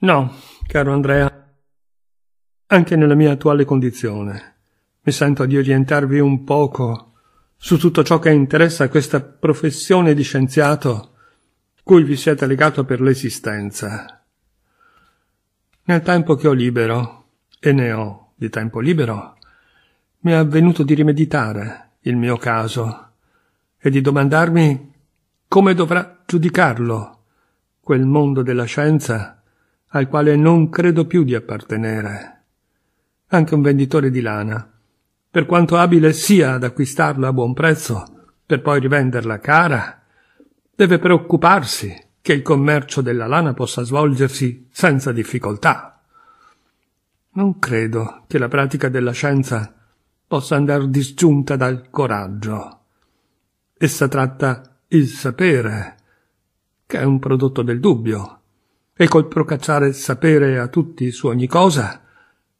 No, caro Andrea, anche nella mia attuale condizione mi sento di orientarvi un poco su tutto ciò che interessa a questa professione di scienziato cui vi siete legato per l'esistenza. Nel tempo che ho libero, e ne ho di tempo libero, mi è avvenuto di rimeditare il mio caso e di domandarmi come dovrà giudicarlo quel mondo della scienza al quale non credo più di appartenere. Anche un venditore di lana, per quanto abile sia ad acquistarla a buon prezzo, per poi rivenderla cara, deve preoccuparsi che il commercio della lana possa svolgersi senza difficoltà. Non credo che la pratica della scienza possa andare disgiunta dal coraggio. Essa tratta il sapere, che è un prodotto del dubbio, e col procacciare sapere a tutti su ogni cosa,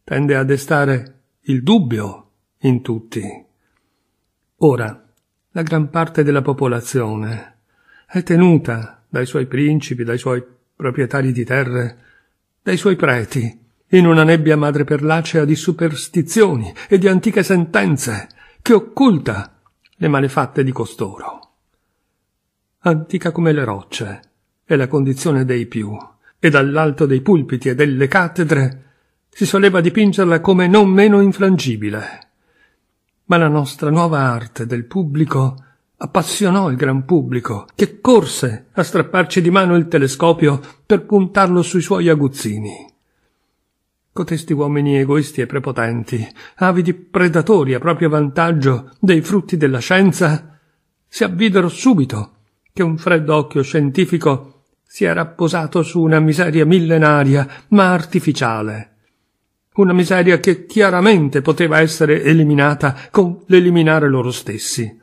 tende a destare il dubbio in tutti. Ora, la gran parte della popolazione è tenuta dai suoi principi, dai suoi proprietari di terre, dai suoi preti, in una nebbia madreperlacea di superstizioni e di antiche sentenze che occulta le malefatte di costoro. Antica come le rocce è la condizione dei più e dall'alto dei pulpiti e delle cattedre si soleva dipingerla come non meno infrangibile. Ma la nostra nuova arte del pubblico appassionò il gran pubblico, che corse a strapparci di mano il telescopio per puntarlo sui suoi aguzzini. Cotesti uomini egoisti e prepotenti, avidi predatori a proprio vantaggio dei frutti della scienza, si avvidero subito che un freddo occhio scientifico si era posato su una miseria millenaria, ma artificiale. Una miseria che chiaramente poteva essere eliminata con l'eliminare loro stessi.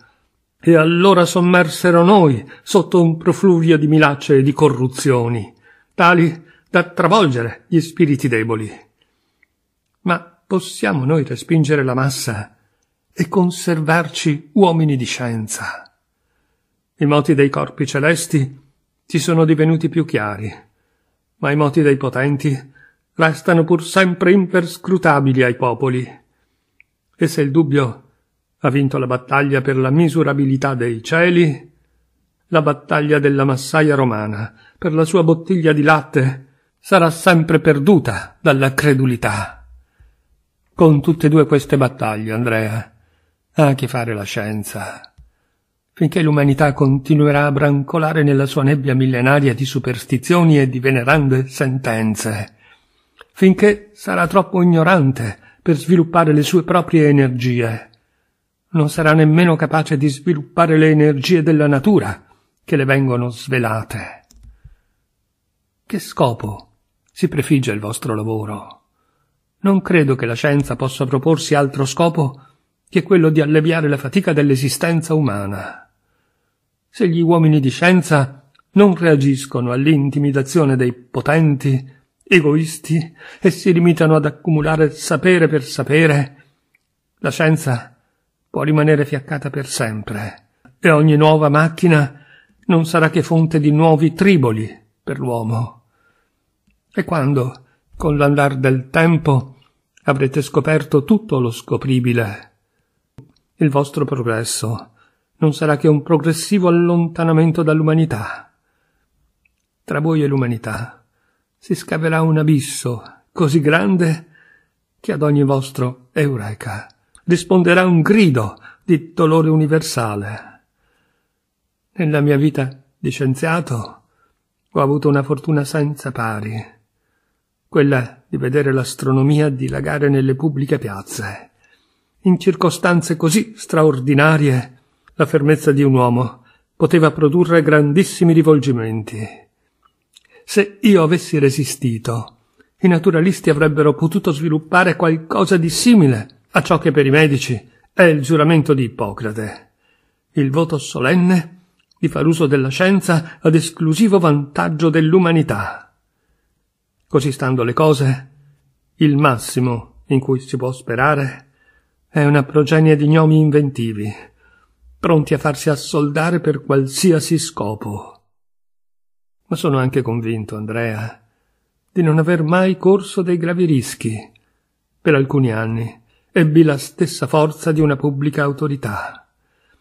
E allora sommersero noi sotto un profluvio di milacce e di corruzioni, tali da travolgere gli spiriti deboli. Ma possiamo noi respingere la massa e conservarci uomini di scienza. I moti dei corpi celesti ci sono divenuti più chiari, ma i moti dei potenti restano pur sempre imperscrutabili ai popoli. E se il dubbio ha vinto la battaglia per la misurabilità dei cieli, la battaglia della massaia romana per la sua bottiglia di latte sarà sempre perduta dalla credulità. Con tutte e due queste battaglie, Andrea, ha a che fare la scienza finché l'umanità continuerà a brancolare nella sua nebbia millenaria di superstizioni e di venerande sentenze, finché sarà troppo ignorante per sviluppare le sue proprie energie. Non sarà nemmeno capace di sviluppare le energie della natura che le vengono svelate. Che scopo si prefigge il vostro lavoro? Non credo che la scienza possa proporsi altro scopo che quello di alleviare la fatica dell'esistenza umana. Se gli uomini di scienza non reagiscono all'intimidazione dei potenti, egoisti, e si limitano ad accumulare sapere per sapere, la scienza può rimanere fiaccata per sempre, e ogni nuova macchina non sarà che fonte di nuovi triboli per l'uomo. E quando, con l'andar del tempo, avrete scoperto tutto lo scopribile, il vostro progresso non sarà che un progressivo allontanamento dall'umanità. Tra voi e l'umanità si scaverà un abisso così grande che ad ogni vostro eureka risponderà un grido di dolore universale. Nella mia vita di scienziato ho avuto una fortuna senza pari, quella di vedere l'astronomia dilagare nelle pubbliche piazze, in circostanze così straordinarie la fermezza di un uomo poteva produrre grandissimi rivolgimenti. Se io avessi resistito, i naturalisti avrebbero potuto sviluppare qualcosa di simile a ciò che per i medici è il giuramento di Ippocrate, il voto solenne di far uso della scienza ad esclusivo vantaggio dell'umanità. Così stando le cose, il massimo in cui si può sperare è una progenie di gnomi inventivi, pronti a farsi assoldare per qualsiasi scopo. Ma sono anche convinto, Andrea, di non aver mai corso dei gravi rischi. Per alcuni anni ebbi la stessa forza di una pubblica autorità.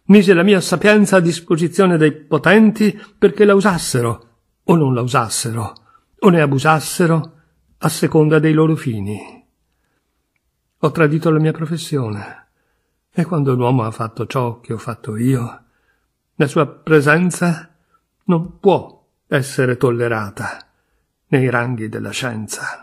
Mise la mia sapienza a disposizione dei potenti perché la usassero o non la usassero, o ne abusassero a seconda dei loro fini. Ho tradito la mia professione e quando l'uomo ha fatto ciò che ho fatto io, la sua presenza non può essere tollerata nei ranghi della scienza.